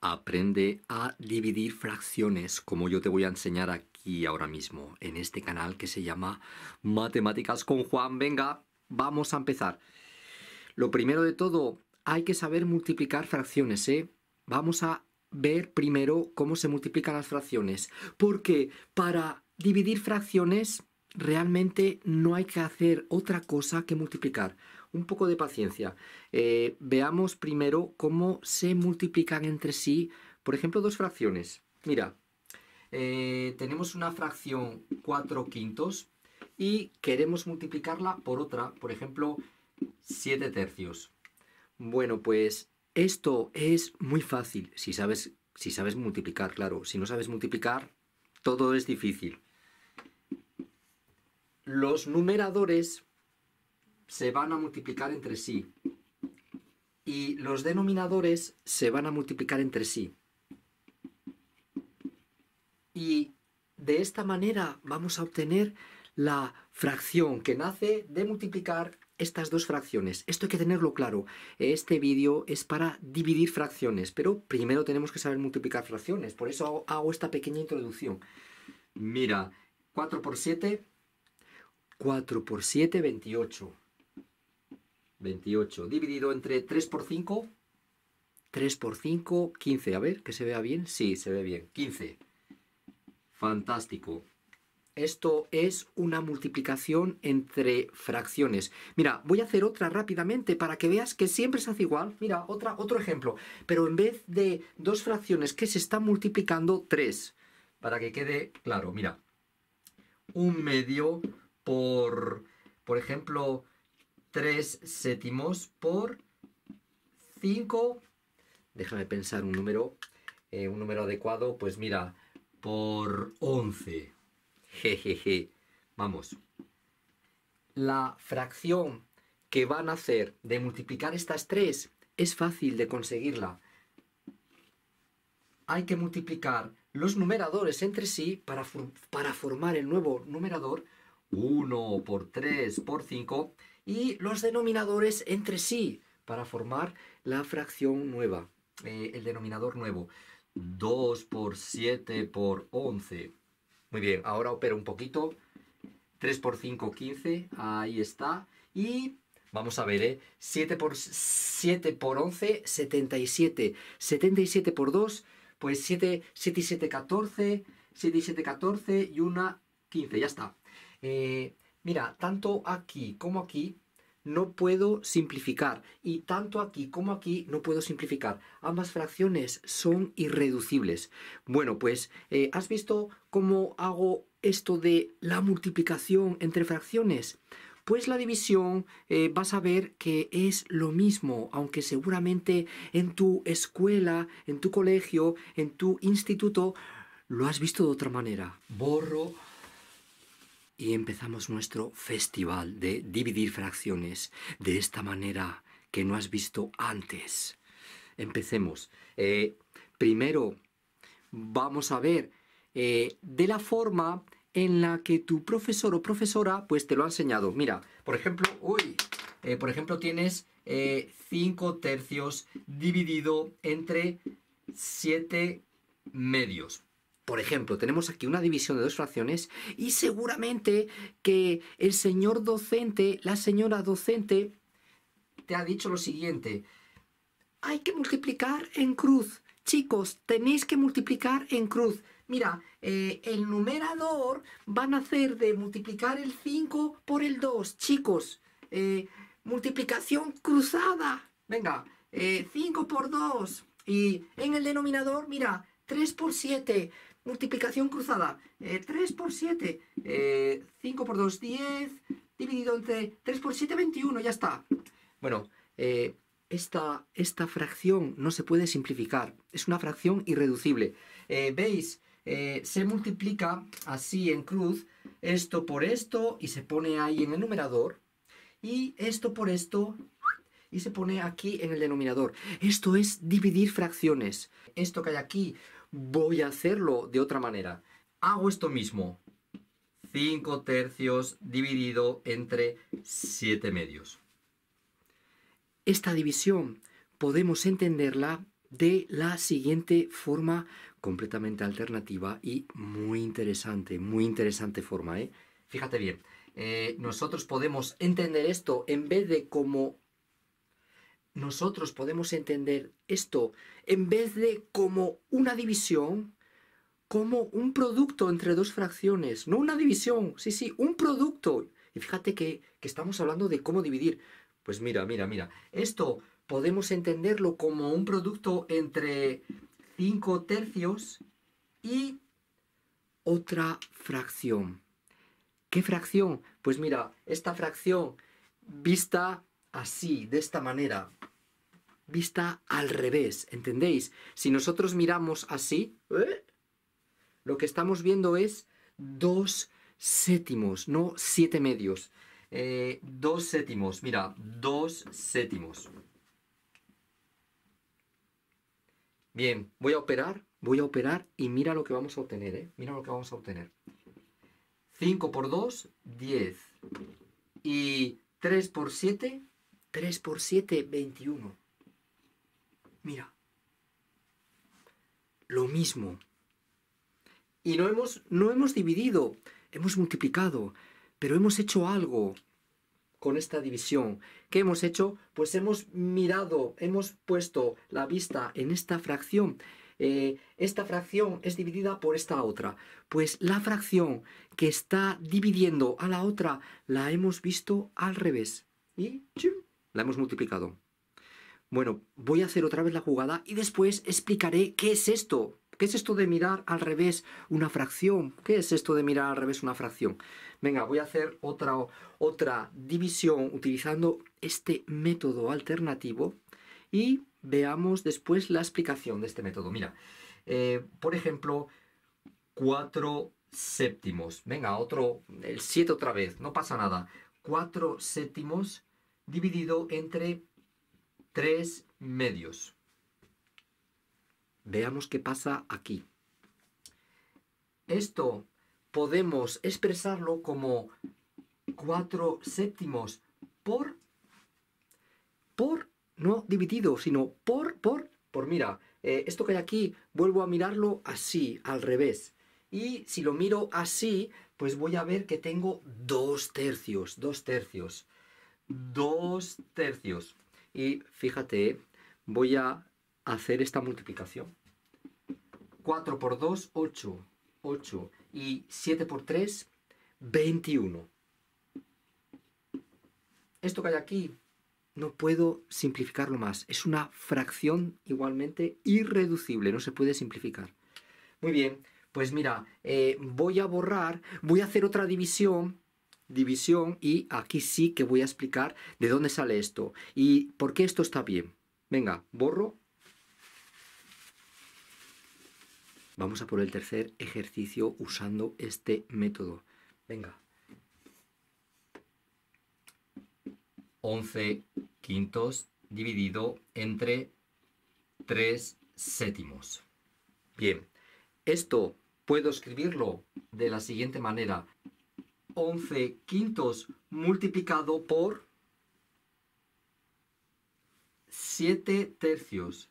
Aprende a dividir fracciones como yo te voy a enseñar aquí ahora mismo en este canal que se llama Matemáticas con Juan. Venga, vamos a empezar. Lo primero de todo, hay que saber multiplicar fracciones, ¿eh? Vamos a ver primero cómo se multiplican las fracciones. Porque para dividir fracciones realmente no hay que hacer otra cosa que multiplicar un poco de paciencia. Eh, veamos primero cómo se multiplican entre sí, por ejemplo, dos fracciones. Mira, eh, tenemos una fracción 4 quintos y queremos multiplicarla por otra, por ejemplo, 7 tercios. Bueno, pues esto es muy fácil si sabes, si sabes multiplicar, claro. Si no sabes multiplicar, todo es difícil. Los numeradores se van a multiplicar entre sí. Y los denominadores se van a multiplicar entre sí. Y de esta manera vamos a obtener la fracción que nace de multiplicar estas dos fracciones. Esto hay que tenerlo claro. Este vídeo es para dividir fracciones, pero primero tenemos que saber multiplicar fracciones. Por eso hago, esta pequeña introducción. Mira, 4 por 7, 4 por 7, 28. 28 dividido entre 3 por 5. 3 por 5, 15. A ver, que se vea bien. Sí, se ve bien. 15. Fantástico. Esto es una multiplicación entre fracciones. Mira, voy a hacer otra rápidamente para que veas que siempre se hace igual. Mira, otra, otro ejemplo. Pero en vez de dos fracciones que se están multiplicando, tres. Para que quede claro, mira. Un medio por, por ejemplo, 3 séptimos por 5. Déjame pensar un número, eh, un número adecuado. Pues mira, por 11. Jejeje. Vamos. La fracción que van a hacer de multiplicar estas tres es fácil de conseguirla. Hay que multiplicar los numeradores entre sí para, para formar el nuevo numerador 1 por 3 por 5 y los denominadores entre sí para formar la fracción nueva, eh, el denominador nuevo. 2 por 7 por 11. Muy bien, ahora opera un poquito. 3 por 5, 15. Ahí está. Y vamos a ver, ¿eh? 7 por, 7 por 11, 77. 77 por 2, pues 7, 7 y 7, 14. 7 y 7, 14. Y 1, 15. Ya está. Eh, mira, tanto aquí como aquí no puedo simplificar y tanto aquí como aquí no puedo simplificar. Ambas fracciones son irreducibles. Bueno, pues, eh, ¿has visto cómo hago esto de la multiplicación entre fracciones? Pues la división eh, vas a ver que es lo mismo, aunque seguramente en tu escuela, en tu colegio, en tu instituto, lo has visto de otra manera. Borro y empezamos nuestro festival de dividir fracciones de esta manera que no has visto antes. Empecemos. Eh, primero, vamos a ver eh, de la forma en la que tu profesor o profesora pues te lo ha enseñado. Mira, por ejemplo, uy, eh, por ejemplo tienes cinco tercios dividido entre siete medios. Por ejemplo, tenemos aquí una división de dos fracciones y seguramente que el señor docente, la señora docente, te ha dicho lo siguiente. Hay que multiplicar en cruz. Chicos, tenéis que multiplicar en cruz. Mira, eh, el numerador van a hacer de multiplicar el 5 por el 2. Chicos, eh, multiplicación cruzada. Venga, 5 eh, por 2. Y en el denominador, mira, 3 por 7 multiplicación cruzada. 3 eh, por 7, 5 eh, por 2, 10, dividido entre 3 por 7, 21, ya está. Bueno, eh, esta, esta, fracción no se puede simplificar, es una fracción irreducible. ¿Veis? se multiplica así en cruz esto por esto y se pone ahí en el numerador y esto por esto y se pone aquí en el denominador. Esto es dividir fracciones. Esto que hay aquí voy a hacerlo de otra manera. Hago esto mismo. 5 tercios dividido entre 7 medios. Esta división podemos entenderla de la siguiente forma completamente alternativa y muy interesante, muy interesante forma. ¿eh? Fíjate bien, eh, nosotros podemos entender esto en vez de como nosotros podemos entender esto en vez de como una división, como un producto entre dos fracciones, no una división, sí, sí, un producto. Y fíjate que, estamos hablando de cómo dividir. Pues mira, mira, mira, esto podemos entenderlo como un producto entre cinco tercios y otra fracción. ¿Qué fracción? Pues mira, esta fracción vista así, de esta manera, vista al revés, ¿entendéis? Si nosotros miramos así, ¿eh? lo que estamos viendo es dos séptimos, no siete medios. Eh, dos séptimos, mira, dos séptimos. Bien, voy a operar, voy a operar y mira lo que vamos a obtener, ¿eh? Mira lo que vamos a obtener. 5 por 2, 10. Y 3 por 7, 3 por 7, 21. Mira, lo mismo. Y no hemos, no hemos dividido, hemos multiplicado, pero hemos hecho algo con esta división. ¿Qué hemos hecho? Pues hemos mirado, hemos puesto la vista en esta fracción. Eh, esta fracción es dividida por esta otra. Pues la fracción que está dividiendo a la otra la hemos visto al revés. Y la hemos multiplicado. Bueno, voy a hacer otra vez la jugada y después explicaré qué es esto. ¿Qué es esto de mirar al revés una fracción? ¿Qué es esto de mirar al revés una fracción? Venga, voy a hacer otra, otra división utilizando este método alternativo y veamos después la explicación de este método. Mira, eh, por ejemplo, 4 séptimos. Venga, otro, el 7 otra vez, no pasa nada. 4 séptimos dividido entre tres medios. Veamos qué pasa aquí. Esto podemos expresarlo como cuatro séptimos por, por, no dividido, sino por, por, por, mira, eh, esto que hay aquí, vuelvo a mirarlo así, al revés. Y si lo miro así, pues voy a ver que tengo dos tercios, dos tercios, dos tercios. Y fíjate, voy a hacer esta multiplicación. 4 por 2, 8. 8 y 7 por 3, 21. Esto que hay aquí no puedo simplificarlo más. Es una fracción igualmente irreducible, no se puede simplificar. Muy bien, pues mira, eh, voy a borrar, voy a hacer otra división división y aquí sí que voy a explicar de dónde sale esto y por qué esto está bien. Venga, borro. Vamos a por el tercer ejercicio usando este método. Venga. 11 quintos dividido entre 3 séptimos. Bien, esto puedo escribirlo de la siguiente manera. 11 quintos multiplicado por 7 tercios,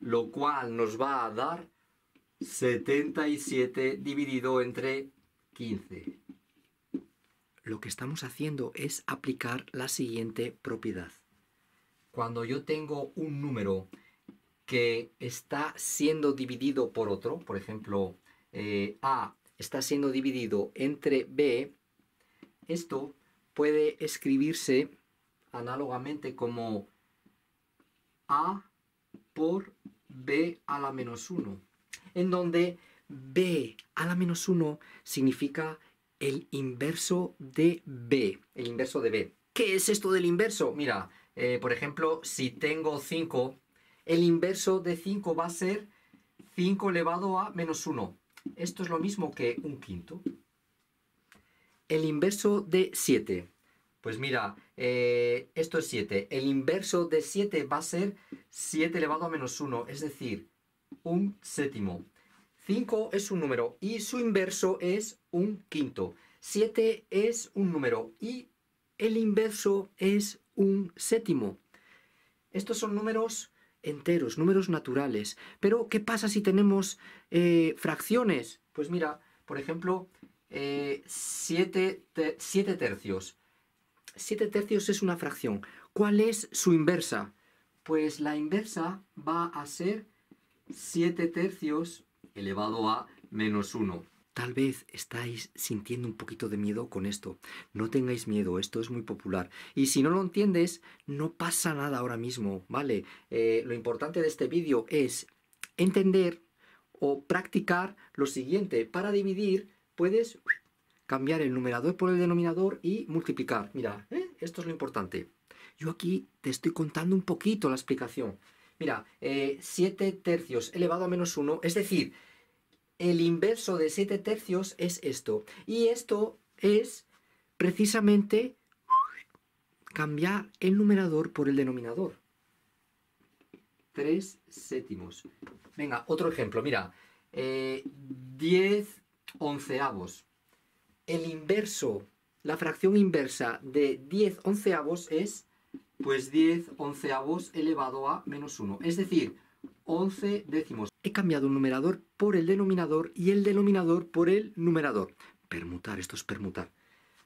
lo cual nos va a dar 77 dividido entre 15. Lo que estamos haciendo es aplicar la siguiente propiedad. Cuando yo tengo un número que está siendo dividido por otro, por ejemplo, eh, A está siendo dividido entre b, esto puede escribirse análogamente como a por b a la menos 1, en donde b a la menos 1 significa el inverso de b, el inverso de b. ¿Qué es esto del inverso? Mira, eh, por ejemplo, si tengo 5, el inverso de 5 va a ser 5 elevado a menos 1. Esto es lo mismo que un quinto. El inverso de 7. Pues mira, eh, esto es 7. El inverso de 7 va a ser 7 elevado a menos 1, es decir, un séptimo. 5 es un número y su inverso es un quinto. 7 es un número y el inverso es un séptimo. Estos son números enteros, números naturales. Pero, ¿qué pasa si tenemos eh, fracciones? Pues mira, por ejemplo, 7 eh, tercios. 7 tercios es una fracción. ¿Cuál es su inversa? Pues la inversa va a ser 7 tercios elevado a menos 1. Tal vez estáis sintiendo un poquito de miedo con esto. No tengáis miedo, esto es muy popular. Y si no lo entiendes, no pasa nada ahora mismo, ¿vale? Eh, lo importante de este vídeo es entender o practicar lo siguiente. Para dividir, puedes cambiar el numerador por el denominador y multiplicar. Mira, ¿eh? esto es lo importante. Yo aquí te estoy contando un poquito la explicación. Mira, 7 eh, tercios elevado a menos 1, es decir, el inverso de 7 tercios es esto. Y esto es precisamente cambiar el numerador por el denominador. 3 séptimos. Venga, otro ejemplo. Mira, 10 eh, onceavos. El inverso, la fracción inversa de 10 onceavos es pues 10 onceavos elevado a menos 1. Es decir, 11 décimos. He cambiado el numerador por el denominador y el denominador por el numerador. Permutar, esto es permutar.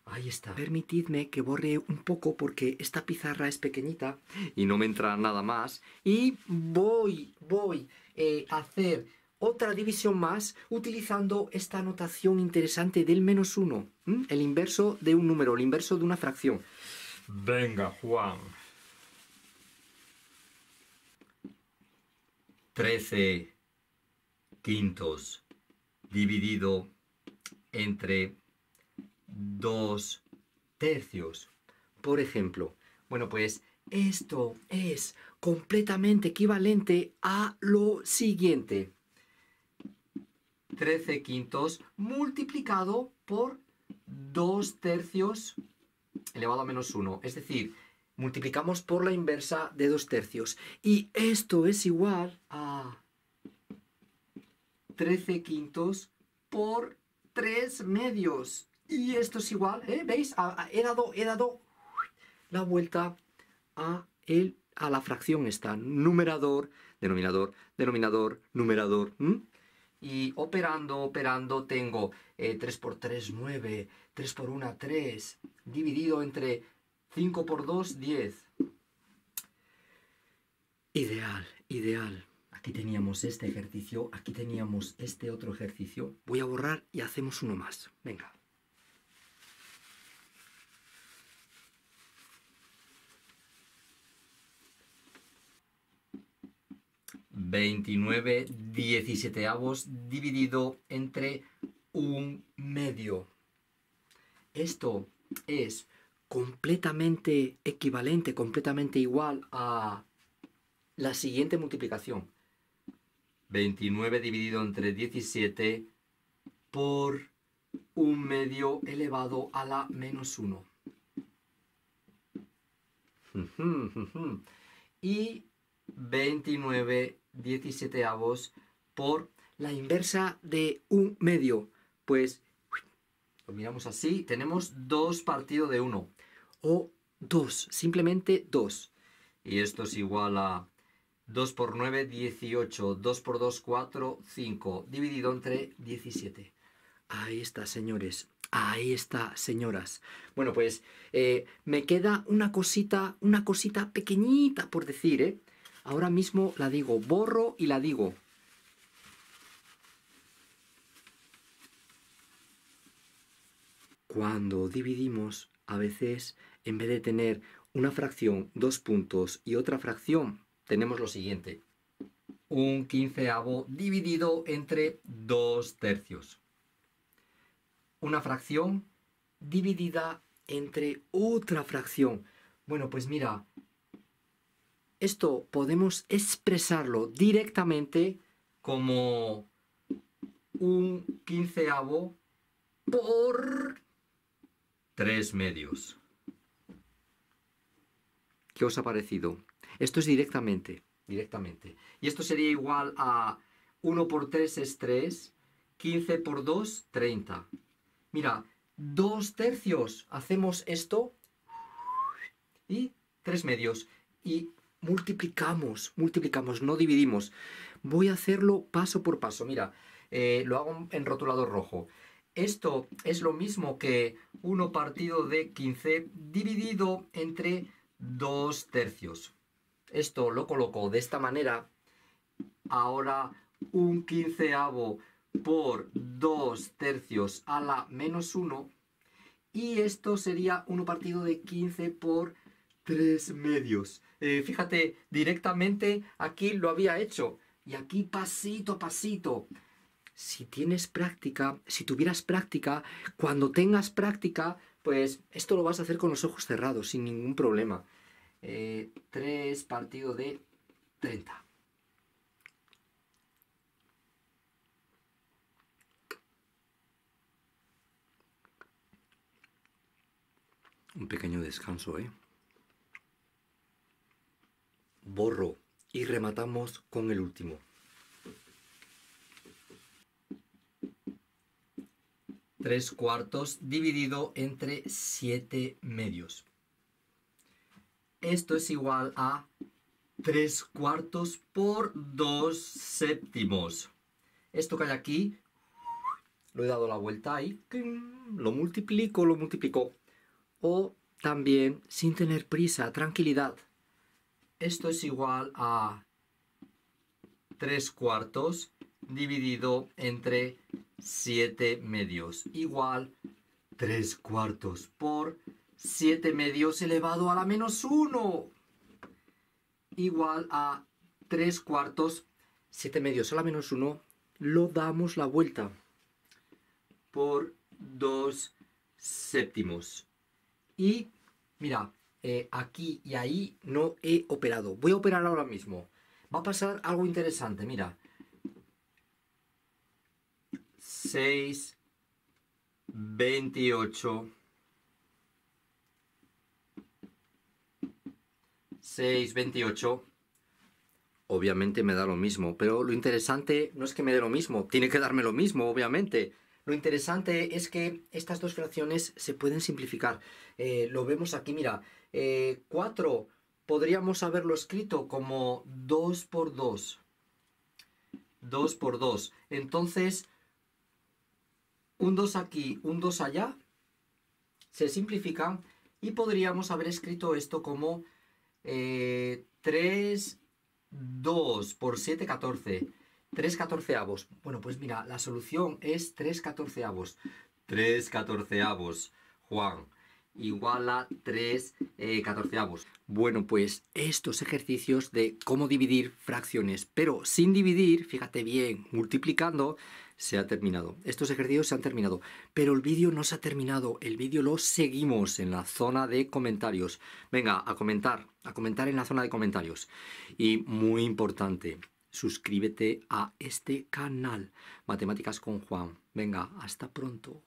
Ahí está. Permitidme que borre un poco porque esta pizarra es pequeñita y no me entra nada más. Y voy, voy eh, a hacer otra división más utilizando esta notación interesante del menos uno. El inverso de un número, el inverso de una fracción. Venga, Juan. 13 quintos dividido entre 2 tercios. Por ejemplo, bueno, pues esto es completamente equivalente a lo siguiente. 13 quintos multiplicado por 2 tercios elevado a menos 1. Es decir, multiplicamos por la inversa de 2 tercios. Y esto es igual a 13 quintos por 3 medios. Y esto es igual, ¿eh? ¿veis? Ah, ah, he, dado, he dado la vuelta a, el, a la fracción esta. Numerador, denominador, denominador, numerador. Y operando, operando, tengo 3 eh, por 3, 9, 3 por 1, 3, dividido entre 5 por 2, 10. Ideal, ideal aquí teníamos este ejercicio, aquí teníamos este otro ejercicio. Voy a borrar y hacemos uno más. Venga. Veintinueve diecisieteavos dividido entre un medio. Esto es completamente equivalente, completamente igual a la siguiente multiplicación. 29 dividido entre 17 por un medio elevado a la menos 1. Y 29 17 avos por la inversa de un medio. Pues lo miramos así, tenemos 2 partido de 1. O 2, simplemente 2. Y esto es igual a 2 por 9, 18. 2 por 2, 4, 5. Dividido entre 17. Ahí está, señores. Ahí está, señoras. Bueno, pues eh, me queda una cosita, una cosita pequeñita por decir, ¿eh? Ahora mismo la digo, borro y la digo. Cuando dividimos, a veces, en vez de tener una fracción, dos puntos y otra fracción, tenemos lo siguiente. Un quinceavo dividido entre dos tercios. Una fracción dividida entre otra fracción. Bueno, pues mira, esto podemos expresarlo directamente como un quinceavo por tres medios. ¿Qué os ha parecido? Esto es directamente, directamente. Y esto sería igual a 1 por 3 es 3, 15 por 2, 30. Mira, 2 tercios, hacemos esto y 3 medios. Y multiplicamos, multiplicamos, no dividimos. Voy a hacerlo paso por paso. Mira, eh, lo hago en rotulador rojo. Esto es lo mismo que 1 partido de 15 dividido entre 2 tercios esto lo coloco de esta manera, ahora un quinceavo por 2 tercios a la menos 1 y esto sería uno partido de 15 por 3 medios. Eh, fíjate, directamente aquí lo había hecho y aquí pasito a pasito. Si tienes práctica, si tuvieras práctica, cuando tengas práctica, pues esto lo vas a hacer con los ojos cerrados, sin ningún problema. Eh, tres 3 partido de 30. Un pequeño descanso, ¿eh? Borro y rematamos con el último. Tres cuartos dividido entre siete medios. Esto es igual a 3 cuartos por 2 séptimos. Esto que hay aquí, lo he dado la vuelta y lo multiplico, lo multiplico. O también, sin tener prisa, tranquilidad. Esto es igual a 3 cuartos dividido entre 7 medios. Igual 3 cuartos por 7 medios elevado a la menos 1 igual a 3 cuartos. 7 medios a la menos 1 lo damos la vuelta por 2 séptimos. Y mira, eh, aquí y ahí no he operado. Voy a operar ahora mismo. Va a pasar algo interesante, mira. 6, 28. 6, 28, obviamente me da lo mismo, pero lo interesante no es que me dé lo mismo, tiene que darme lo mismo, obviamente. Lo interesante es que estas dos fracciones se pueden simplificar. Eh, lo vemos aquí, mira, 4 eh, podríamos haberlo escrito como 2 por 2. 2 por 2. Entonces, un 2 aquí, un 2 allá, se simplifica y podríamos haber escrito esto como 3, eh, 2 por 7, 14. 3 catorceavos. Bueno, pues mira, la solución es 3 catorceavos. 3 catorceavos, Juan. Igual a 3 eh, catorceavos. Bueno, pues estos ejercicios de cómo dividir fracciones, pero sin dividir, fíjate bien, multiplicando, se ha terminado. Estos ejercicios se han terminado, pero el vídeo no se ha terminado. El vídeo lo seguimos en la zona de comentarios. Venga, a comentar, a comentar en la zona de comentarios. Y muy importante, suscríbete a este canal, Matemáticas con Juan. Venga, hasta pronto.